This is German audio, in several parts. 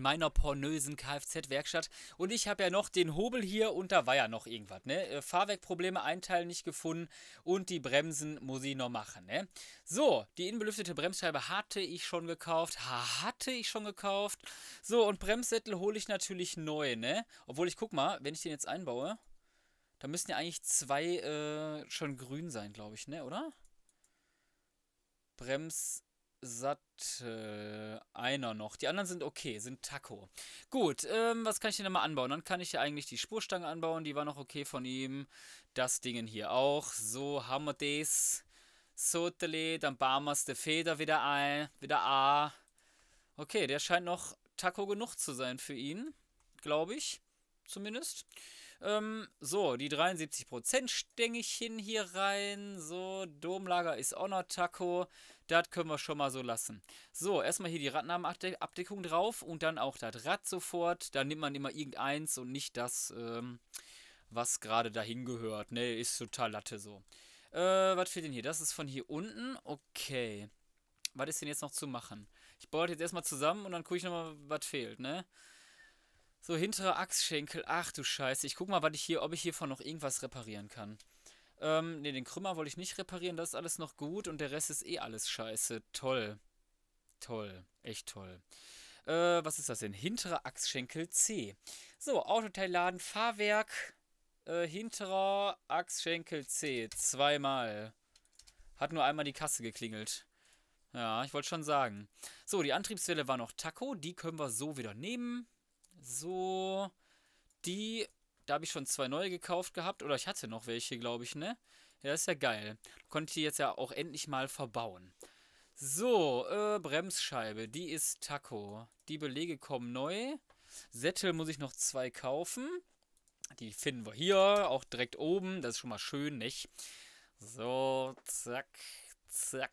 in meiner pornösen Kfz-Werkstatt. Und ich habe ja noch den Hobel hier und da war ja noch irgendwas, ne? Äh, Fahrwerkprobleme, ein Teil nicht gefunden und die Bremsen muss ich noch machen, ne? So, die innenbelüftete Bremsscheibe hatte ich schon gekauft, ha, hatte ich schon gekauft. So, und Bremssättel hole ich natürlich neu, ne? Obwohl, ich guck mal, wenn ich den jetzt einbaue, da müssten ja eigentlich zwei äh, schon grün sein, glaube ich, ne? Oder? Brems satt äh, einer noch. Die anderen sind okay, sind Taco. Gut, ähm, was kann ich denn nochmal anbauen? Dann kann ich ja eigentlich die Spurstange anbauen, die war noch okay von ihm. Das Ding hier auch. So haben wir das. Sotele, dann bauen wir Feder wieder ein, wieder A. Okay, der scheint noch Taco genug zu sein für ihn, glaube ich. Zumindest. Ähm, so, die 73% stecke hier rein. So, Domlager ist auch noch Taco. Das können wir schon mal so lassen. So, erstmal hier die Radnamenabdeckung drauf und dann auch das Rad sofort. Da nimmt man immer irgendeins und nicht das, ähm, was gerade dahin gehört. Ne, ist total Latte so. Äh, was fehlt denn hier? Das ist von hier unten. Okay. Was ist denn jetzt noch zu machen? Ich baue das jetzt erstmal zusammen und dann gucke ich nochmal, was fehlt, ne? So, hintere Achsschenkel. Ach du Scheiße. Ich guck mal, was ich hier, ob ich hiervon noch irgendwas reparieren kann. Ähm, ne, den Krümmer wollte ich nicht reparieren. Das ist alles noch gut. Und der Rest ist eh alles scheiße. Toll. Toll. Echt toll. Äh, was ist das denn? Hintere Achsschenkel C. So, Autoteilladen, Fahrwerk. Äh, hinterer Achsschenkel C. Zweimal. Hat nur einmal die Kasse geklingelt. Ja, ich wollte schon sagen. So, die Antriebswelle war noch Taco. Die können wir so wieder nehmen. So, die, da habe ich schon zwei neue gekauft gehabt. Oder ich hatte noch welche, glaube ich, ne? Ja, ist ja geil. Konnte ich die jetzt ja auch endlich mal verbauen. So, äh, Bremsscheibe, die ist Taco. Die Belege kommen neu. Sättel muss ich noch zwei kaufen. Die finden wir hier, auch direkt oben. Das ist schon mal schön, nicht? So, zack, zack.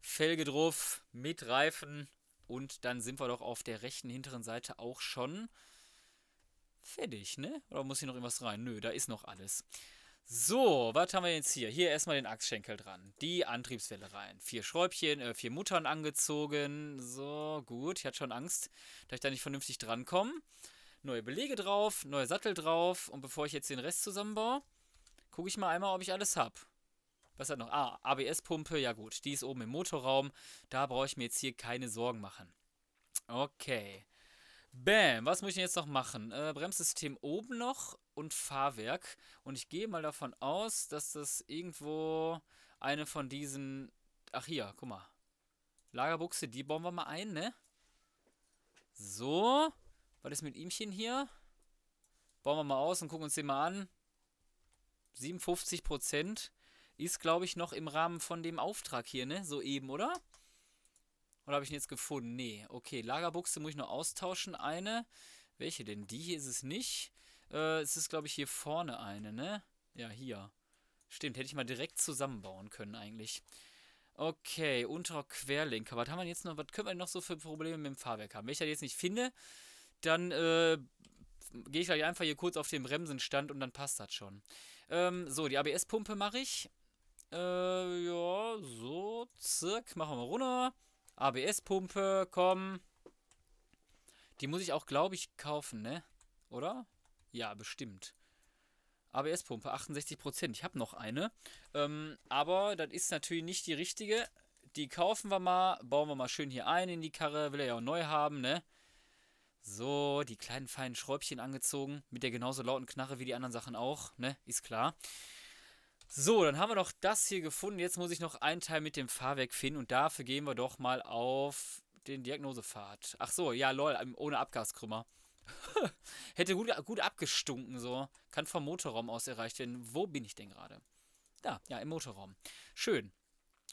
Felge drauf, mit Reifen. Und dann sind wir doch auf der rechten hinteren Seite auch schon fertig, ne? Oder muss hier noch irgendwas rein? Nö, da ist noch alles. So, was haben wir jetzt hier? Hier erstmal den Achsschenkel dran. Die Antriebswelle rein. Vier Schräubchen, äh, vier Muttern angezogen. So, gut. Ich hatte schon Angst, dass ich da nicht vernünftig drankomme. Neue Belege drauf, neue Sattel drauf. Und bevor ich jetzt den Rest zusammenbaue, gucke ich mal einmal, ob ich alles habe was hat noch? Ah, ABS-Pumpe, ja gut, die ist oben im Motorraum. Da brauche ich mir jetzt hier keine Sorgen machen. Okay. Bam, was muss ich denn jetzt noch machen? Äh, Bremssystem oben noch und Fahrwerk. Und ich gehe mal davon aus, dass das irgendwo eine von diesen... Ach hier, guck mal. Lagerbuchse, die bauen wir mal ein, ne? So. Was ist mit ihmchen hier? Bauen wir mal aus und gucken uns den mal an. 57 Prozent. Ist, glaube ich, noch im Rahmen von dem Auftrag hier, ne? So eben, oder? Oder habe ich ihn jetzt gefunden? Nee. Okay, Lagerbuchse muss ich noch austauschen. Eine. Welche denn? Die hier ist es nicht. Äh, es ist, glaube ich, hier vorne eine, ne? Ja, hier. Stimmt, hätte ich mal direkt zusammenbauen können eigentlich. Okay, unterer Querlenker. Was haben wir jetzt noch? Was können wir noch so für Probleme mit dem Fahrwerk haben? Wenn ich das jetzt nicht finde, dann äh, gehe ich gleich einfach hier kurz auf den Bremsenstand und dann passt das schon. Ähm, so, die ABS-Pumpe mache ich. Äh, ja, so, zack, machen wir runter. ABS-Pumpe, komm. Die muss ich auch, glaube ich, kaufen, ne? Oder? Ja, bestimmt. ABS-Pumpe, 68%. Ich habe noch eine. Ähm, aber das ist natürlich nicht die richtige. Die kaufen wir mal, bauen wir mal schön hier ein in die Karre. Will er ja auch neu haben, ne? So, die kleinen feinen Schräubchen angezogen. Mit der genauso lauten Knarre wie die anderen Sachen auch, ne? Ist klar. So, dann haben wir noch das hier gefunden. Jetzt muss ich noch einen Teil mit dem Fahrwerk finden und dafür gehen wir doch mal auf den Diagnosepfad. Ach so, ja, lol, ähm, ohne Abgaskrümmer. Hätte gut, gut abgestunken, so. Kann vom Motorraum aus erreicht werden. Wo bin ich denn gerade? Da, ja, im Motorraum. Schön.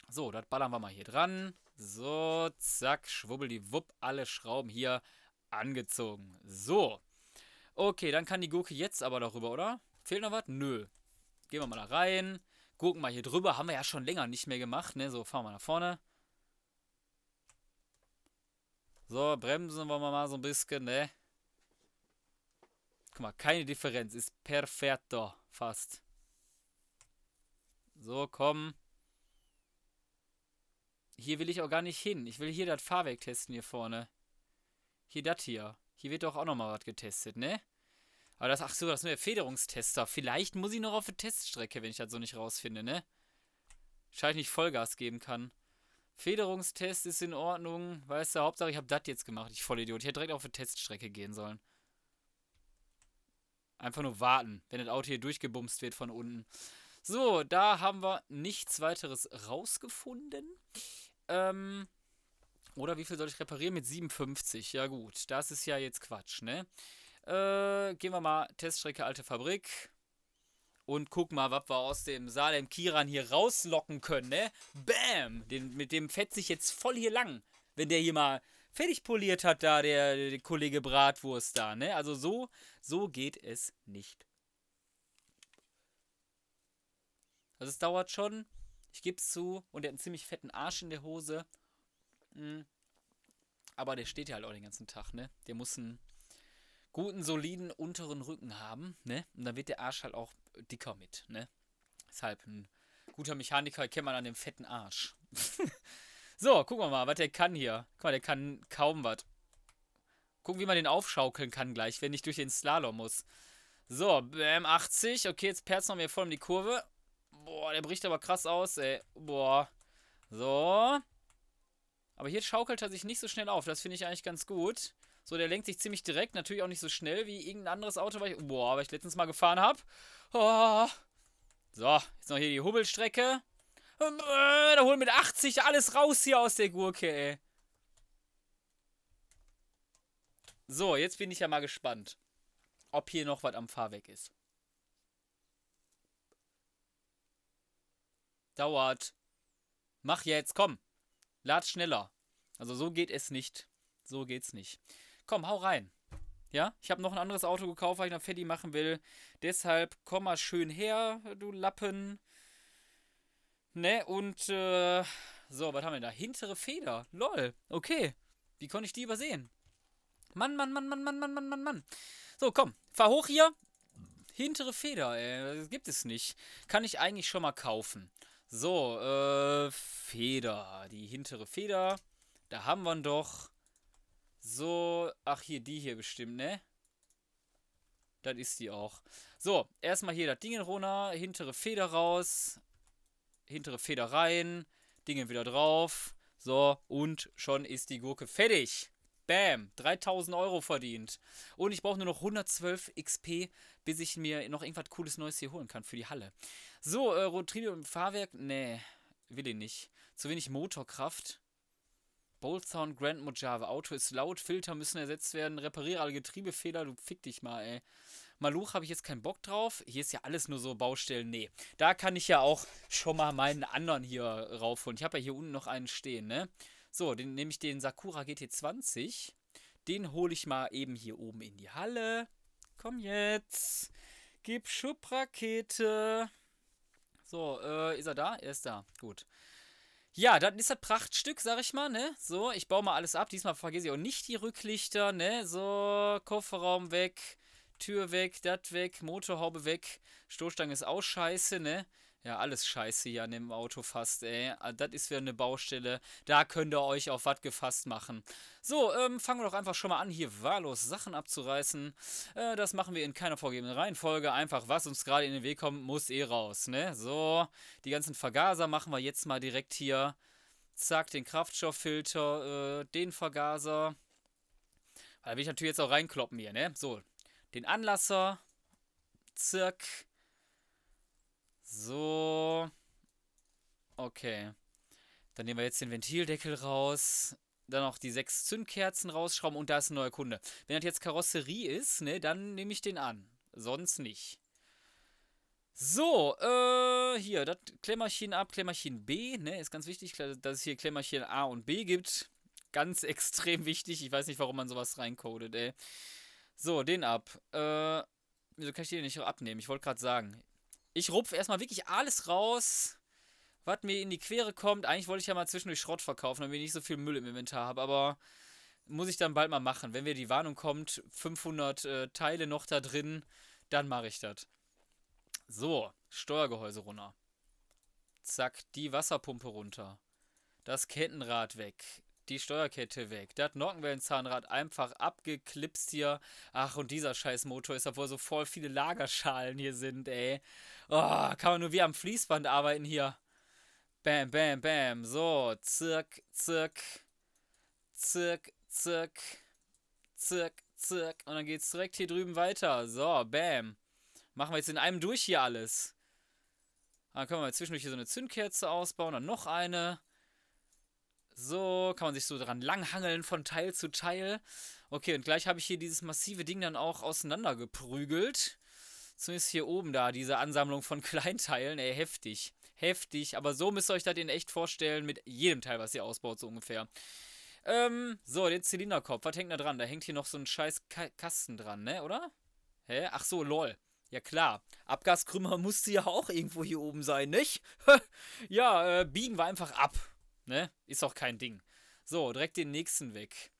So, das ballern wir mal hier dran. So, zack, schwubbel die Wupp, alle Schrauben hier angezogen. So. Okay, dann kann die Gurke jetzt aber darüber, oder? Fehlt noch was? Nö. Gehen wir mal da rein. Gucken mal hier drüber. Haben wir ja schon länger nicht mehr gemacht. Ne? So, fahren wir nach vorne. So, bremsen wir mal so ein bisschen. Ne? Guck mal, keine Differenz. Ist perfetto. Fast. So, komm. Hier will ich auch gar nicht hin. Ich will hier das Fahrwerk testen hier vorne. Hier das hier. Hier wird doch auch nochmal was getestet, ne? Aber das, ach so, das ist nur der Federungstester. Vielleicht muss ich noch auf eine Teststrecke, wenn ich das so nicht rausfinde, ne? Wahrscheinlich nicht Vollgas geben kann. Federungstest ist in Ordnung. Weißt du, Hauptsache ich habe das jetzt gemacht. Ich voll Idiot. Ich hätte direkt auf eine Teststrecke gehen sollen. Einfach nur warten, wenn das Auto hier durchgebumst wird von unten. So, da haben wir nichts weiteres rausgefunden. Ähm, oder wie viel soll ich reparieren mit 57? Ja gut, das ist ja jetzt Quatsch, ne? Äh, gehen wir mal Teststrecke Alte Fabrik. Und guck mal, was wir aus dem Salem Kiran hier rauslocken können, ne? Bam! Den, mit dem fetzt sich jetzt voll hier lang. Wenn der hier mal fertig poliert hat, da der, der Kollege Bratwurst da, ne? Also so, so geht es nicht. Also es dauert schon. Ich gebe zu. Und der hat einen ziemlich fetten Arsch in der Hose. Mhm. Aber der steht ja halt auch den ganzen Tag, ne? Der muss ein guten, soliden unteren Rücken haben, ne? Und dann wird der Arsch halt auch dicker mit, ne? Deshalb ein guter Mechaniker kennt man an dem fetten Arsch. so, gucken wir mal, was der kann hier. Guck mal, der kann kaum was. Gucken, wie man den aufschaukeln kann gleich, wenn ich durch den Slalom muss. So, BM 80. Okay, jetzt perzt noch mir voll um die Kurve. Boah, der bricht aber krass aus, ey. Boah. So. Aber hier schaukelt er sich nicht so schnell auf. Das finde ich eigentlich ganz gut. So, der lenkt sich ziemlich direkt. Natürlich auch nicht so schnell wie irgendein anderes Auto, weil ich, boah, weil ich letztens mal gefahren habe. Oh. So, jetzt noch hier die Hubbelstrecke. Äh, da holen mit 80 alles raus hier aus der Gurke, ey. So, jetzt bin ich ja mal gespannt, ob hier noch was am Fahrweg ist. Dauert. Mach jetzt, komm. Lad schneller. Also so geht es nicht. So geht's nicht komm, hau rein. Ja, ich habe noch ein anderes Auto gekauft, weil ich noch Fetti machen will. Deshalb komm mal schön her, du Lappen. Ne, und äh, so, was haben wir da? Hintere Feder. Lol. Okay. Wie konnte ich die übersehen? Mann, Mann, Mann, Mann, Mann, Mann, Mann, Mann, Mann. So, komm. Fahr hoch hier. Hintere Feder, ey. Das gibt es nicht. Kann ich eigentlich schon mal kaufen. So, äh, Feder. Die hintere Feder. Da haben wir ihn doch. So, ach hier, die hier bestimmt, ne? Das ist die auch. So, erstmal hier das Ding in Rona, hintere Feder raus, hintere Feder rein, Dinge wieder drauf. So, und schon ist die Gurke fertig. Bam, 3000 Euro verdient. Und ich brauche nur noch 112 XP, bis ich mir noch irgendwas Cooles Neues hier holen kann für die Halle. So, äh, Rotrino im Fahrwerk, ne, will ich nicht. Zu wenig Motorkraft. Boltsound Grand Mojave. Auto ist laut, Filter müssen ersetzt werden, repariere alle Getriebefehler, du fick dich mal, ey. Maluch habe ich jetzt keinen Bock drauf. Hier ist ja alles nur so Baustellen. Nee, da kann ich ja auch schon mal meinen anderen hier raufholen. Ich habe ja hier unten noch einen stehen, ne? So, den nehme ich den Sakura GT20. Den hole ich mal eben hier oben in die Halle. Komm jetzt. Gib Schubrakete. So, äh, ist er da? Er ist da. Gut. Ja, dann ist das Prachtstück, sag ich mal, ne? So, ich baue mal alles ab. Diesmal vergesse ich auch nicht die Rücklichter, ne? So, Kofferraum weg, Tür weg, das weg, Motorhaube weg, Stoßstange ist auch scheiße, ne? Ja, alles scheiße hier an dem Auto fast, ey. Ah, das ist wieder eine Baustelle. Da könnt ihr euch auf was gefasst machen. So, ähm, fangen wir doch einfach schon mal an, hier wahllos Sachen abzureißen. Äh, das machen wir in keiner vorgegebenen Reihenfolge. Einfach, was uns gerade in den Weg kommt, muss eh raus, ne? So, die ganzen Vergaser machen wir jetzt mal direkt hier. Zack, den Kraftstofffilter, äh, den Vergaser. Da will ich natürlich jetzt auch reinkloppen hier, ne? So, den Anlasser. Zirk. So. Okay. Dann nehmen wir jetzt den Ventildeckel raus. Dann auch die sechs Zündkerzen rausschrauben und da ist ein neuer Kunde. Wenn das jetzt Karosserie ist, ne, dann nehme ich den an. Sonst nicht. So, äh, hier, das Klemmerchen ab, Klemmerchen B, ne, ist ganz wichtig, dass es hier Klemmerchen A und B gibt. Ganz extrem wichtig, ich weiß nicht, warum man sowas reincodet, ey. So, den ab. Äh, wieso kann ich den nicht abnehmen? Ich wollte gerade sagen, ich rupfe erstmal wirklich alles raus, was mir in die Quere kommt. Eigentlich wollte ich ja mal zwischendurch Schrott verkaufen, damit ich nicht so viel Müll im Inventar habe. Aber muss ich dann bald mal machen. Wenn mir die Warnung kommt, 500 äh, Teile noch da drin, dann mache ich das. So, Steuergehäuse runter. Zack, die Wasserpumpe runter. Das Kettenrad weg die Steuerkette weg. Der hat Nockenwellenzahnrad einfach abgeklipst hier. Ach, und dieser scheiß Motor ist, obwohl so voll viele Lagerschalen hier sind, ey. Oh, kann man nur wie am Fließband arbeiten hier. Bam, bam, bam. So, zirk, zirk. Zirk, zirk. Zirk, zirk. Und dann geht's direkt hier drüben weiter. So, bam. Machen wir jetzt in einem durch hier alles. Dann können wir zwischendurch hier so eine Zündkerze ausbauen, dann noch eine. So kann man sich so dran langhangeln von Teil zu Teil. Okay, und gleich habe ich hier dieses massive Ding dann auch auseinandergeprügelt. Zumindest hier oben da, diese Ansammlung von Kleinteilen. Ey, heftig. Heftig. Aber so müsst ihr euch das in echt vorstellen, mit jedem Teil, was ihr ausbaut, so ungefähr. Ähm, so, den Zylinderkopf. Was hängt da dran? Da hängt hier noch so ein scheiß Ka Kasten dran, ne, oder? Hä? Ach so, lol. Ja klar, Abgaskrümmer musste ja auch irgendwo hier oben sein, nicht? ja, äh, biegen wir einfach ab. Ne? Ist auch kein Ding. So, direkt den nächsten weg.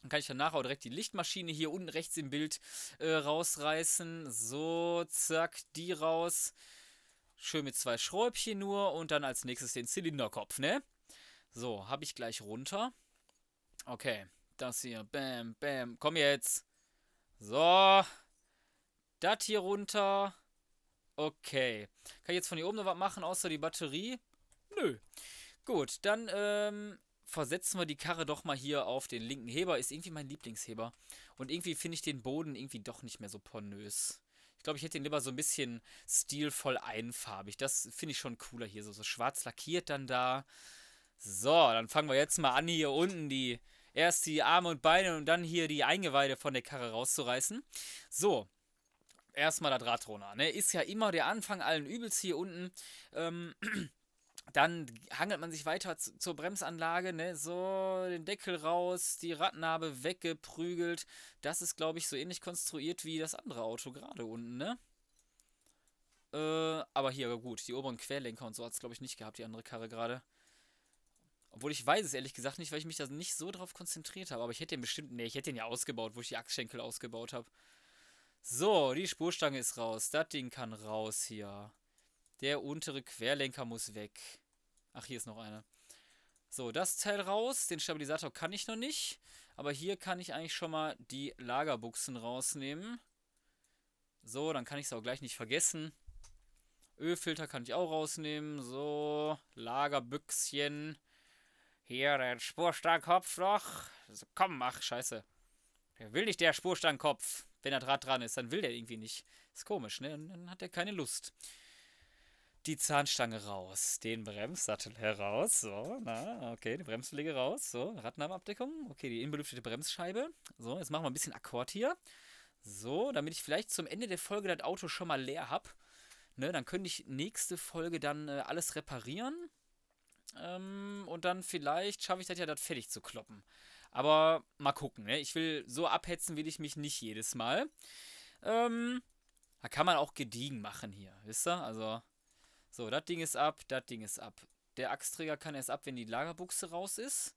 Dann kann ich danach auch direkt die Lichtmaschine hier unten rechts im Bild äh, rausreißen. So, zack, die raus. Schön mit zwei Schräubchen nur und dann als nächstes den Zylinderkopf, ne? So, habe ich gleich runter. Okay, das hier, bam, bam, komm jetzt. So, das hier runter. Okay, kann ich jetzt von hier oben noch was machen, außer die Batterie? Nö. Gut, dann ähm, versetzen wir die Karre doch mal hier auf den linken Heber. Ist irgendwie mein Lieblingsheber. Und irgendwie finde ich den Boden irgendwie doch nicht mehr so pornös. Ich glaube, ich hätte ihn lieber so ein bisschen stilvoll einfarbig. Das finde ich schon cooler hier. So, so schwarz lackiert dann da. So, dann fangen wir jetzt mal an, hier unten die erst die Arme und Beine und dann hier die Eingeweide von der Karre rauszureißen. So, erstmal der Drahtroner. Ne? Ist ja immer der Anfang allen Übels hier unten. Ähm, dann hangelt man sich weiter zu, zur Bremsanlage, ne? so den Deckel raus, die Radnabe weggeprügelt. Das ist, glaube ich, so ähnlich konstruiert wie das andere Auto gerade unten, ne? Äh, aber hier, gut, die oberen Querlenker und so hat es, glaube ich, nicht gehabt, die andere Karre gerade. Obwohl ich weiß es ehrlich gesagt nicht, weil ich mich da nicht so drauf konzentriert habe. Aber ich hätte den bestimmt, ne, ich hätte den ja ausgebaut, wo ich die Achsschenkel ausgebaut habe. So, die Spurstange ist raus. Das Ding kann raus hier. Der untere Querlenker muss weg. Ach, hier ist noch einer. So, das Teil raus. Den Stabilisator kann ich noch nicht. Aber hier kann ich eigentlich schon mal die Lagerbuchsen rausnehmen. So, dann kann ich es auch gleich nicht vergessen. Ölfilter kann ich auch rausnehmen. So, Lagerbüchschen. Hier, der Spurstangenkopf noch. Also, komm, mach, scheiße. Der will nicht der Spurstangenkopf. Wenn der Draht dran ist, dann will der irgendwie nicht. Ist komisch, ne? Dann hat er keine Lust die Zahnstange raus, den Bremssattel heraus, so, na, okay, die Bremspflege raus, so, Radnarbenabdeckung, okay, die innenbelüftete Bremsscheibe. So, jetzt machen wir ein bisschen Akkord hier. So, damit ich vielleicht zum Ende der Folge das Auto schon mal leer habe. Ne, dann könnte ich nächste Folge dann äh, alles reparieren. Ähm, und dann vielleicht schaffe ich das ja, das fertig zu kloppen. Aber mal gucken, ne? Ich will, so abhetzen will ich mich nicht jedes Mal. Ähm, da kann man auch gediegen machen hier, wisst ihr? Also, so, das Ding ist ab, das Ding ist ab. Der Axtträger kann erst ab, wenn die Lagerbuchse raus ist.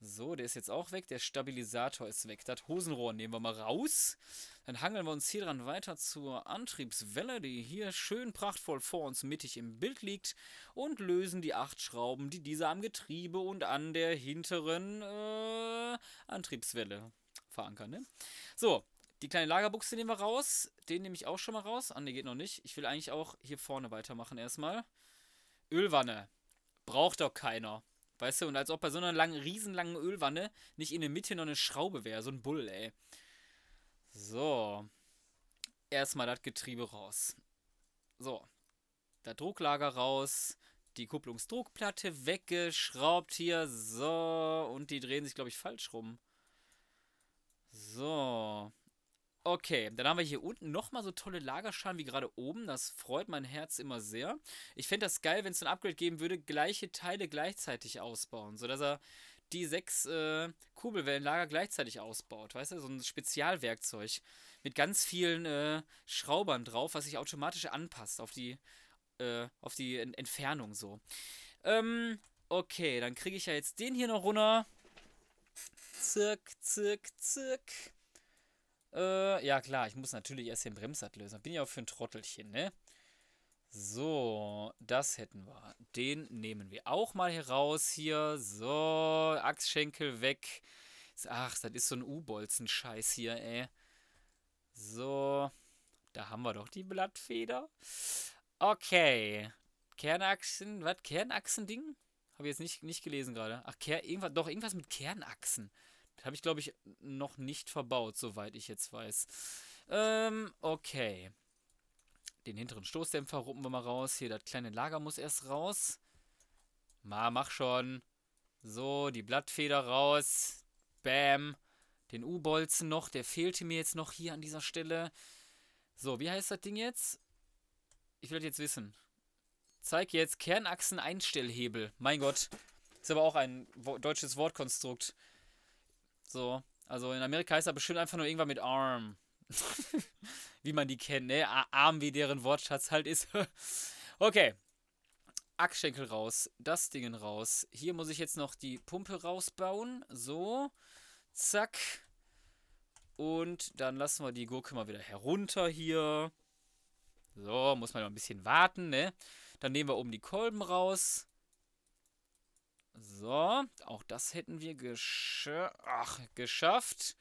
So, der ist jetzt auch weg. Der Stabilisator ist weg. Das Hosenrohr nehmen wir mal raus. Dann hangeln wir uns hier dran weiter zur Antriebswelle, die hier schön prachtvoll vor uns mittig im Bild liegt. Und lösen die acht Schrauben, die diese am Getriebe und an der hinteren äh, Antriebswelle verankern. Ne? So, die kleine Lagerbuchse nehmen wir raus. Den nehme ich auch schon mal raus. Ah, ne, geht noch nicht. Ich will eigentlich auch hier vorne weitermachen erstmal. Ölwanne. Braucht doch keiner. Weißt du, und als ob bei so einer langen, riesenlangen Ölwanne nicht in der Mitte noch eine Schraube wäre. So ein Bull, ey. So. Erstmal das Getriebe raus. So. Das Drucklager raus. Die Kupplungsdruckplatte weggeschraubt hier. So. Und die drehen sich, glaube ich, falsch rum. So. Okay, dann haben wir hier unten nochmal so tolle Lagerschalen wie gerade oben. Das freut mein Herz immer sehr. Ich fände das geil, wenn es ein Upgrade geben würde, gleiche Teile gleichzeitig ausbauen, sodass er die sechs äh, Kurbelwellenlager gleichzeitig ausbaut. Weißt du, so ein Spezialwerkzeug mit ganz vielen äh, Schraubern drauf, was sich automatisch anpasst auf die, äh, auf die Entfernung so. Ähm, okay, dann kriege ich ja jetzt den hier noch runter. Zirk, zirk, zirk. Äh, ja klar, ich muss natürlich erst den Bremsrad lösen. Bin ja auch für ein Trottelchen, ne? So, das hätten wir. Den nehmen wir auch mal heraus hier. So, Achsschenkel weg. Ach, das ist so ein U-Bolzen-Scheiß hier, ey. So, da haben wir doch die Blattfeder. Okay. Kernachsen, was? Kernachsen-Ding? Habe ich jetzt nicht, nicht gelesen gerade. Ach, Ker irgendwas, doch, irgendwas mit Kernachsen. Habe ich, glaube ich, noch nicht verbaut, soweit ich jetzt weiß. Ähm, okay. Den hinteren Stoßdämpfer ruppen wir mal raus. Hier, das kleine Lager muss erst raus. Ma, mach schon. So, die Blattfeder raus. Bam. Den U-Bolzen noch. Der fehlte mir jetzt noch hier an dieser Stelle. So, wie heißt das Ding jetzt? Ich will das jetzt wissen. Zeig jetzt Kernachsen-Einstellhebel. Mein Gott. Ist aber auch ein wo deutsches Wortkonstrukt. So. Also in Amerika heißt er bestimmt einfach nur irgendwann mit Arm. wie man die kennt, ne? Arm, wie deren Wortschatz halt ist. okay. Ackschenkel raus, das Ding raus. Hier muss ich jetzt noch die Pumpe rausbauen. So. Zack. Und dann lassen wir die Gurke mal wieder herunter hier. So, muss man noch ein bisschen warten, ne? Dann nehmen wir oben die Kolben raus. So, auch das hätten wir gesch Ach, geschafft.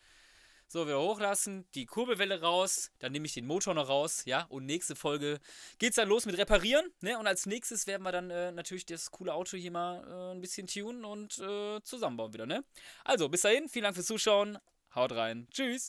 So, wieder hochlassen, die Kurbelwelle raus, dann nehme ich den Motor noch raus, ja, und nächste Folge geht's dann los mit Reparieren, ne, und als nächstes werden wir dann äh, natürlich das coole Auto hier mal äh, ein bisschen tunen und äh, zusammenbauen wieder, ne. Also, bis dahin, vielen Dank fürs Zuschauen, haut rein, tschüss!